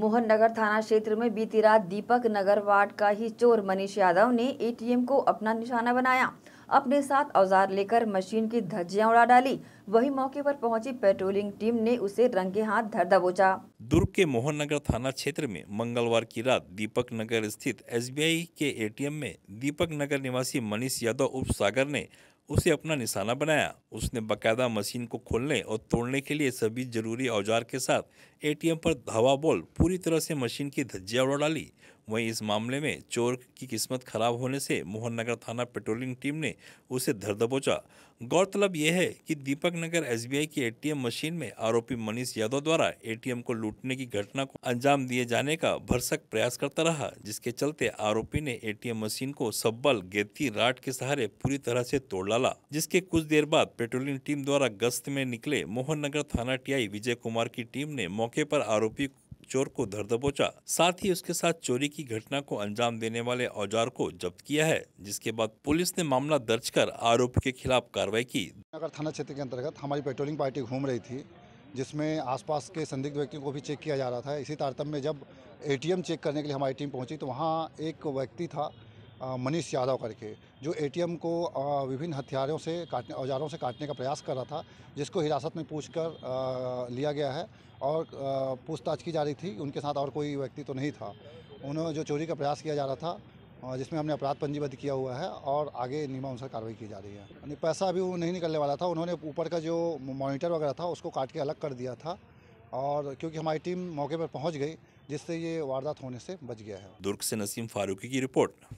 मोहन नगर थाना क्षेत्र में बीती रात दीपक नगर वार्ड का ही चोर मनीष यादव ने एटीएम को अपना निशाना बनाया अपने साथ औजार लेकर मशीन की धज्जियां उड़ा डाली वही मौके पर पहुंची पेट्रोलिंग टीम ने उसे रंगे हाथ धर दबोचा दुर्ग के मोहन नगर थाना क्षेत्र में मंगलवार की रात दीपक नगर स्थित एस के ए में दीपक नगर निवासी मनीष यादव उप सागर ने उसे अपना निशाना बनाया उसने बकायदा मशीन को खोलने और तोड़ने के लिए सभी जरूरी औजार के साथ एटीएम पर धावा बोल पूरी तरह से मशीन की धज्जिया उड़ा डाली वहीं इस मामले में चोर की किस्मत खराब होने से मोहन नगर थाना पेट्रोलिंग टीम ने उसे धर दबोचा गौरतलब यह है कि दीपक नगर एसबीआई की एटीएम मशीन में आरोपी मनीष यादव द्वारा एटीएम को लूटने की घटना को अंजाम दिए जाने का भरसक प्रयास करता रहा जिसके चलते आरोपी ने एटीएम मशीन को सब्बल गेती राट के सहारे पूरी तरह से तोड़ डाला जिसके कुछ देर बाद पेट्रोलिंग टीम द्वारा गश्त में निकले मोहन नगर थाना टीआई विजय कुमार की टीम ने मौके पर आरोपी चोर को धर दबोचा साथ ही उसके साथ चोरी की घटना को अंजाम देने वाले औजार को जब्त किया है जिसके बाद पुलिस ने मामला दर्ज कर आरोप के खिलाफ कार्रवाई की नगर थाना क्षेत्र के अंतर्गत हमारी पेट्रोलिंग पार्टी घूम रही थी जिसमें आसपास के संदिग्ध व्यक्तियों को भी चेक किया जा रहा था इसी तारतम्य में जब एटीएम चेक करने के लिए हमारी टीम पहुंची तो वहाँ एक व्यक्ति था मनीष यादव करके जो एटीएम को विभिन्न हथियारों से काटने औजारों से काटने का प्रयास कर रहा था जिसको हिरासत में पूछ कर लिया गया है और पूछताछ की जा रही थी उनके साथ और कोई व्यक्ति तो नहीं था उन्होंने जो चोरी का प्रयास किया जा रहा था जिसमें हमने अपराध पंजीबद्ध किया हुआ है और आगे नियमानुसार कार्रवाई की जा रही है यानी पैसा अभी वो नहीं निकलने वाला था उन्होंने ऊपर का जो मॉनिटर वगैरह था उसको काट के अलग कर दिया था और क्योंकि हमारी टीम मौके पर पहुंच गई जिससे ये वारदात होने से बच गया है दुर्ग से नसीम फारूकी की रिपोर्ट